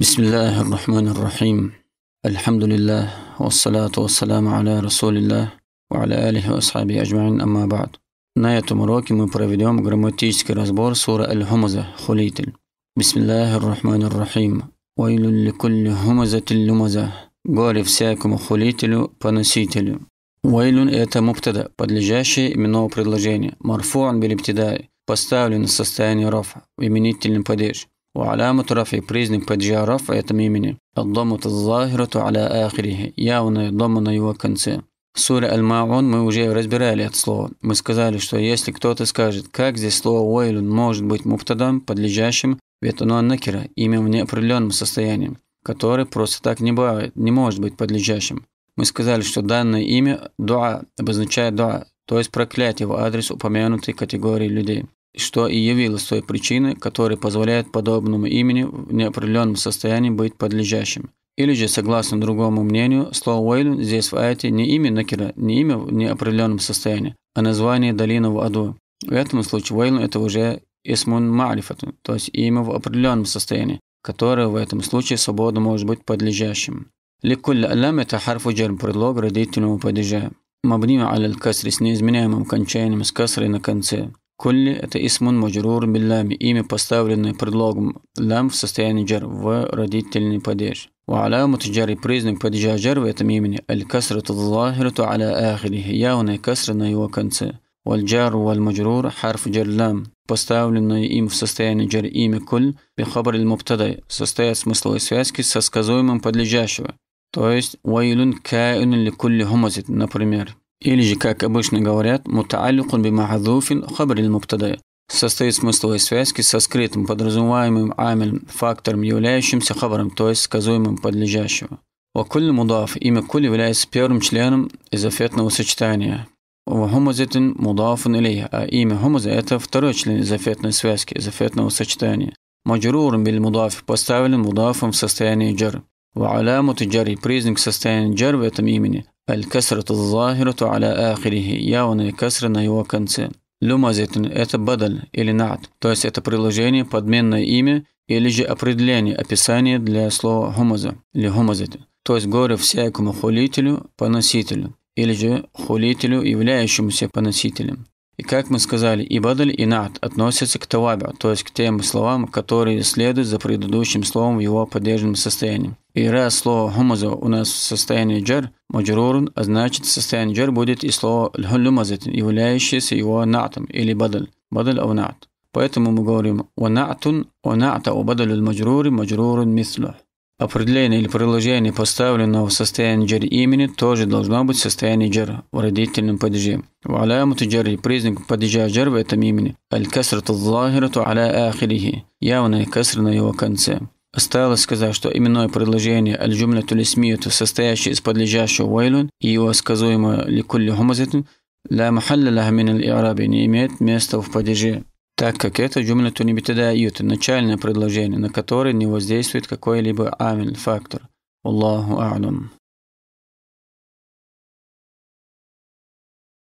بسم الله الرحمن الرحيم الحمد لله والصلاة والسلام على رسول الله وعلى آله وأصحابه أجمعين أما بعد На этом уроке мы проведем грамматический разбор суры Аль-Хумаза, Хулитель. بسم الله الرحمن الرحيم ويل لكل همزة لمزة Горе всякому хулителю, поносителю. Вейлюн – это муптада, подлежащее именного предложения. Марфуан билибтидай – поставлен в состояние рофа, именительный падеж. وعلامة رفع признак падежа этом имени الضمة الظاهرة على آخره явная дома на его конце. В суре Аль-Маун мы уже разбирали это слово. Мы сказали, что если кто-то скажет, как здесь слово «уэйлюн» может быть муптадам, подлежащим ветану накера, имя в неопределенном состоянии, которое просто так не бывает, не может быть подлежащим. Мы сказали, что данное имя «дуа» обозначает «дуа», то есть проклятие в адрес упомянутой категории людей что и явилось той причиной, которая позволяет подобному имени в неопределенном состоянии быть подлежащим. Или же, согласно другому мнению, слово Уэйлун здесь в аяте не имя Накира, не имя в неопределенном состоянии, а название долины в аду. В этом случае Уэйлун – это уже Исмун Ма'рифатун, то есть имя в определенном состоянии, которое в этом случае свободно может быть подлежащим. Ликуль алям – это харфу джерм, предлог родительного падежа. Мабнима аль касри с неизменяемым кончанием с касрой на конце. Кулли – это исмун маджрур биллями, имя, поставленное предлогом лам в состоянии джар в родительный падеж. وعلامة الجر признак падежа جر в этом имени الكسرة الظاهرة على آخره явная касра на его конце. والجار والمجرور حرف جر لام поставленное им в состоянии джар имя куль бихабар мубтадай состоят смысловой связки со сказуемым подлежащего, то есть вайлун каин ли кулли хумазит, например или же, как обычно говорят, мутааликун бимахадуфин хабрил муптадай, состоит в смысловой связке со скрытым, подразумеваемым амель фактором, являющимся хабаром, то есть сказуемым подлежащего. Вакуль мудаф, имя куль является первым членом изофетного сочетания. Вахумазитин мудафун илей, а имя хумаза – это второй член изофетной связки, изофетного сочетания. Маджуруром бил мудаф поставлен мудафом в состоянии джар. وعلامة جري признак состояния джар в этом имени الكسرة الظاهرة على آخره явная касра на его конце. Люмазитн – это бадаль или нат, то есть это приложение, подменное имя или же определение, описание для слова хумаза или хумазитн, то есть горе всякому хулителю, поносителю или же хулителю, являющемуся поносителем. И как мы сказали, и ибадаль и над относятся к тавабе, то есть к тем словам, которые следуют за предыдущим словом в его поддержанном состоянии. И раз слово хумазу у нас в состоянии джар, маджрурун, а значит состояние состоянии джар будет и слово лхулюмазат, являющееся его натом или бадаль, бадаль ав нат. Поэтому мы говорим «Ванаатун, ванаата у бадалю маджрури, маджрурун мислух». Определение или предложение, поставленного в состоянии джер имени, тоже должно быть в состоянии джар в родительном падеже. وعلامة جر признак падежа джер в этом имени – аль-касрату аль-захирату аля ахирихи – явная касра на его конце. Осталось сказать, что именное предложение «Аль-джумля тулисмиюту», состоящее из подлежащего «вайлун» и его сказуемое «ликулли хумазатин», «ла махалля лахмин аль-иараби» не имеет места в падеже так как это джумлятун ибтидаиют, начальное предложение, на которое не воздействует какой-либо амин фактор. Аллаху а'лам.